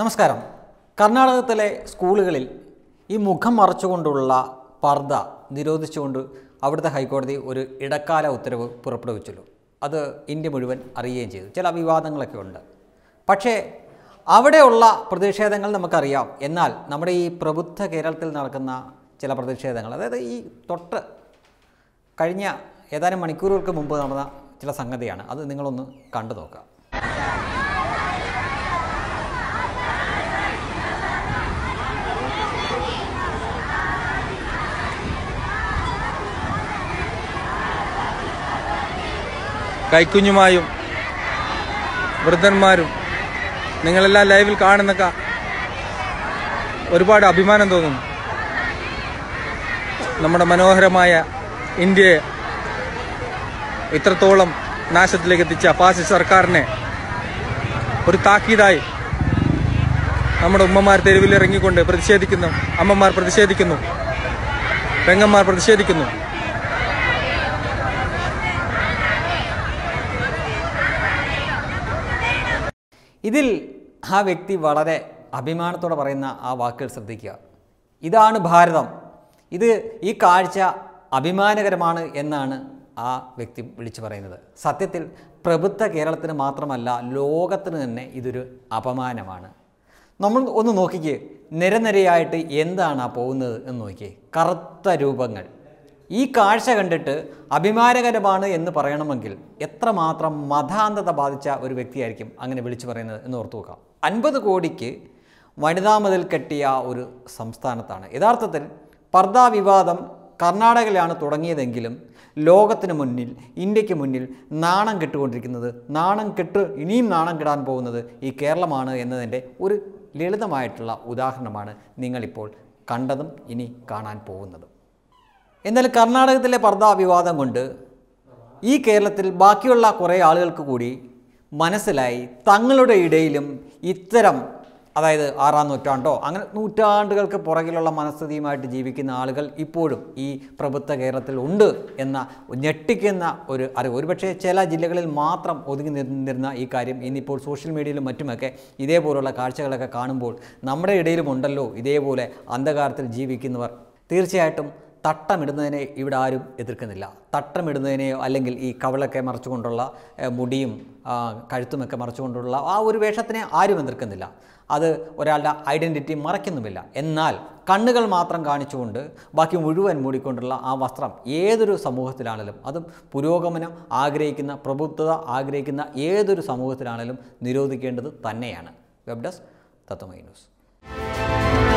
നമസ്കാരം കർണാടകത്തിലെ സ്കൂളുകളിൽ ഈ മുഖം മറച്ചുകൊണ്ടുള്ള പർദ്ദ നിരോധിച്ചുകൊണ്ട് അവിടുത്തെ ഹൈക്കോടതി ഒരു ഇടക്കാല ഉത്തരവ് പുറപ്പെടുവിച്ചുള്ളൂ അത് ഇന്ത്യ മുഴുവൻ അറിയുകയും ചെയ്തു ചില വിവാദങ്ങളൊക്കെ ഉണ്ട് പക്ഷേ അവിടെയുള്ള പ്രതിഷേധങ്ങൾ നമുക്കറിയാം എന്നാൽ നമ്മുടെ ഈ പ്രബുദ്ധ കേരളത്തിൽ നടക്കുന്ന ചില പ്രതിഷേധങ്ങൾ അതായത് ഈ തൊട്ട് കഴിഞ്ഞ ഏതാനും മണിക്കൂറുകൾക്ക് മുമ്പ് നടന്ന ചില സംഗതിയാണ് അത് നിങ്ങളൊന്ന് കണ്ടു നോക്കുക കൈക്കുഞ്ഞുമായും വൃദ്ധന്മാരും നിങ്ങളെല്ലാം ലൈവിൽ കാണുന്നൊക്കെ ഒരുപാട് അഭിമാനം തോന്നുന്നു നമ്മുടെ മനോഹരമായ ഇന്ത്യയെ ഇത്രത്തോളം നാശത്തിലേക്ക് എത്തിച്ച ഫാസി സർക്കാരിനെ ഒരു താക്കീതായി നമ്മുടെ ഉമ്മമാർ തെരുവിലിറങ്ങിക്കൊണ്ട് പ്രതിഷേധിക്കുന്നു അമ്മമാർ പ്രതിഷേധിക്കുന്നു പെങ്ങന്മാർ പ്രതിഷേധിക്കുന്നു ഇതിൽ ആ വ്യക്തി വളരെ അഭിമാനത്തോടെ പറയുന്ന ആ വാക്കുകൾ ശ്രദ്ധിക്കുക ഇതാണ് ഭാരതം ഇത് ഈ കാഴ്ച അഭിമാനകരമാണ് എന്നാണ് ആ വ്യക്തി വിളിച്ചു പറയുന്നത് സത്യത്തിൽ പ്രബുദ്ധ കേരളത്തിന് മാത്രമല്ല ലോകത്തിന് തന്നെ ഇതൊരു അപമാനമാണ് നമ്മൾ ഒന്ന് നോക്കിക്കേ നിരനിരയായിട്ട് എന്താണ് ആ പോകുന്നത് എന്ന് നോക്കിയേ കറുത്ത രൂപങ്ങൾ ഈ കാഴ്ച കണ്ടിട്ട് അഭിമാനകരമാണ് എന്ന് പറയണമെങ്കിൽ എത്രമാത്രം മതാന്തത ബാധിച്ച ഒരു വ്യക്തിയായിരിക്കും അങ്ങനെ വിളിച്ചു പറയുന്നത് എന്ന് ഓർത്തു നോക്കാം അൻപത് കോടിക്ക് വനിതാ മതിൽ കെട്ടിയ ഒരു സംസ്ഥാനത്താണ് യഥാർത്ഥത്തിൽ പർദാ വിവാദം കർണാടകയിലാണ് തുടങ്ങിയതെങ്കിലും ലോകത്തിന് മുന്നിൽ ഇന്ത്യക്ക് മുന്നിൽ നാണം കെട്ടുകൊണ്ടിരിക്കുന്നത് നാണം കെട്ട് ഇനിയും നാണം കെടാൻ പോകുന്നത് ഈ കേരളമാണ് എന്നതിൻ്റെ ഒരു ലളിതമായിട്ടുള്ള ഉദാഹരണമാണ് നിങ്ങളിപ്പോൾ കണ്ടതും ഇനി കാണാൻ പോകുന്നതും എന്നാൽ കർണാടകത്തിലെ പർദ്ദ വിവാദം കൊണ്ട് ഈ കേരളത്തിൽ ബാക്കിയുള്ള കുറേ ആളുകൾക്ക് കൂടി മനസ്സിലായി തങ്ങളുടെ ഇടയിലും ഇത്തരം അതായത് ആറാം നൂറ്റാണ്ടോ അങ്ങനെ നൂറ്റാണ്ടുകൾക്ക് പുറകിലുള്ള മനസ്ഥിതിയുമായിട്ട് ജീവിക്കുന്ന ആളുകൾ ഇപ്പോഴും ഈ പ്രഭുത്വ കേരളത്തിൽ ഉണ്ട് എന്ന ഞെട്ടിക്കുന്ന ഒരു അറിവ് ഒരുപക്ഷെ ചില ജില്ലകളിൽ മാത്രം ഒതുങ്ങി നിന്നിരുന്ന ഈ കാര്യം ഇന്നിപ്പോൾ സോഷ്യൽ മീഡിയയിലും മറ്റുമൊക്കെ ഇതേപോലുള്ള കാഴ്ചകളൊക്കെ കാണുമ്പോൾ നമ്മുടെ ഇടയിലും ഉണ്ടല്ലോ ഇതേപോലെ അന്ധകാരത്തിൽ ജീവിക്കുന്നവർ തീർച്ചയായിട്ടും തട്ടമിടുന്നതിനെ ഇവിടെ ആരും എതിർക്കുന്നില്ല തട്ടമിടുന്നതിനെയോ അല്ലെങ്കിൽ ഈ കവളൊക്കെ മറച്ചുകൊണ്ടുള്ള മുടിയും കഴുത്തുമൊക്കെ മറച്ചുകൊണ്ടുള്ള ആ ഒരു വേഷത്തിനെ ആരും എതിർക്കുന്നില്ല അത് ഒരാളുടെ ഐഡൻറ്റിറ്റി മറയ്ക്കുന്നുമില്ല എന്നാൽ കണ്ണുകൾ മാത്രം കാണിച്ചുകൊണ്ട് ബാക്കി മുഴുവൻ മൂടിക്കൊണ്ടുള്ള ആ വസ്ത്രം ഏതൊരു സമൂഹത്തിലാണെങ്കിലും അതും പുരോഗമനം ആഗ്രഹിക്കുന്ന പ്രബുദ്ധത ആഗ്രഹിക്കുന്ന ഏതൊരു സമൂഹത്തിലാണെങ്കിലും നിരോധിക്കേണ്ടത് തന്നെയാണ് വെബ് ഡെസ്ക് തത്വമൈ ന്യൂസ്